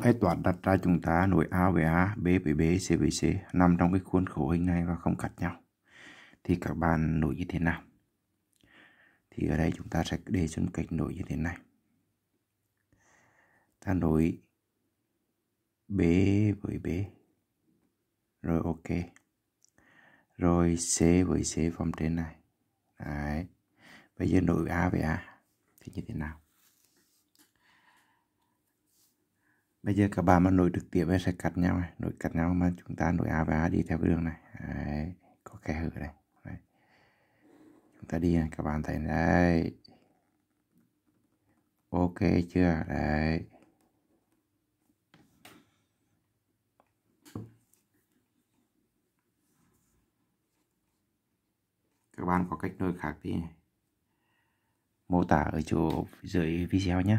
Phép toán đặt ra chúng ta nối A với A, B với B, C với C nằm trong cái khuôn khổ hình này và không cắt nhau. Thì các bạn nối như thế nào? Thì ở đây chúng ta sẽ đề xuất cách nối như thế này. Ta nối B với B. Rồi ok. Rồi C với C vòng trên này. Đấy. Bây giờ nối A với A thì như thế nào? bây giờ các bạn mà nối trực tiếp sẽ cắt nhau này nối cắt nhau mà chúng ta nối a và a đi theo cái đường này đấy, có khe hở đây đấy. chúng ta đi này các bạn thấy đây ok chưa đấy các bạn có cách nối khác thì mô tả ở chỗ dưới video nhé